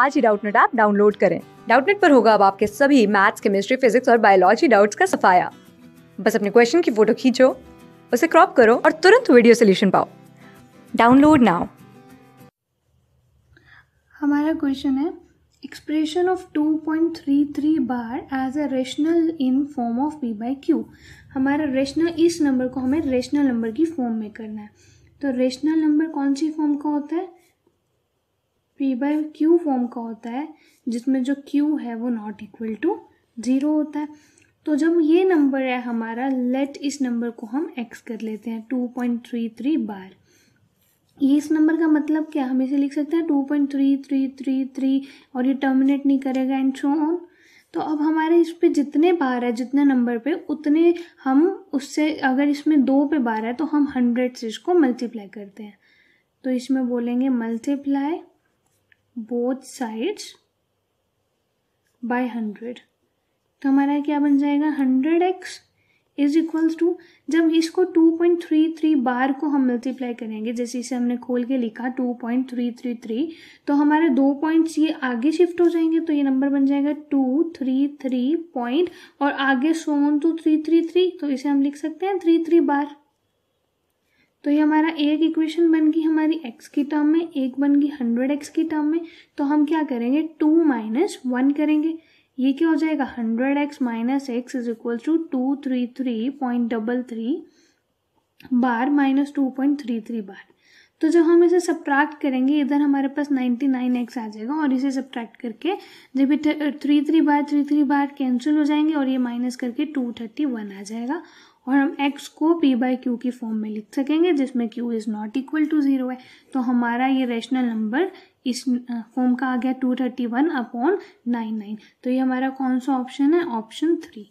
आज ही Doubtnut app download करें डाउटनेट पर होगा अब आपके सभी मैथ्स केमिस्ट्री फिजिक्स और बायोलॉजी डाउट्स का सफाया बस अपने क्वेश्चन की फोटो खींचो उसे क्रॉप करो और तुरंत वीडियो सोल्यूशन पाओ डाउनलोड नाउ हमारा क्वेश्चन है expression of 2.33 bar as a rational in form of p by q हमारा रेशनल इस नंबर को हमें रेशनल नंबर की फॉर्म में करना है तो रेशनल नंबर कौन सी फॉर्म का होता है पी बाय क्यू फॉर्म का होता है जिसमें जो क्यू है वो नॉट इक्वल टू ज़ीरो होता है तो जब ये नंबर है हमारा लेट इस नंबर को हम एक्स कर लेते हैं two point three three bar ये इस नंबर का मतलब क्या हम इसे लिख सकते हैं two point three three three three और ये टर्मिनेट नहीं करेगा एंड शो ऑन तो अब हमारे इस पर जितने बार है जितने नंबर पे उतने हम उससे अगर इसमें दो पे बार है तो हम हंड्रेड से इसको मल्टीप्लाई करते हैं तो इसमें बोलेंगे multiply both sides by hundred तो हमारा क्या बन जाएगा hundred x is equals to जब इसको two point three three bar को हम मल्टीप्लाई करेंगे जैसे इसे हमने खोल के लिखा two point three three three तो हमारे दो पॉइंट्स ये आगे शिफ्ट हो जाएंगे तो ये नंबर बन जाएगा टू थ्री थ्री पॉइंट और आगे सोन टू थ्री थ्री थ्री तो इसे हम लिख सकते हैं थ्री थ्री बार तो ये हमारा एक इक्वेशन बन गई हमारी एक्स की टर्म में एक बन गई हंड्रेड एक्स की टर्म में तो हम क्या करेंगे टू माइनस वन करेंगे ये क्या हो जाएगा hundred x minus x is equal to two three three point double three bar minus two point three three bar तो जब हम इसे सब्ट्रैक्ट करेंगे इधर हमारे पास 99x आ जाएगा और इसे सब्ट्रैक्ट करके जब ये three three bar three three bar cancel हो जाएंगे और ये माइनस करके 231 आ जाएगा और हम x को p बाई क्यू की फॉर्म में लिख सकेंगे जिसमें q is not equal to zero है तो हमारा ये रेशनल नंबर इस फॉर्म का आ गया two thirty one upon nine nine तो ये हमारा कौन सा ऑप्शन है ऑप्शन थ्री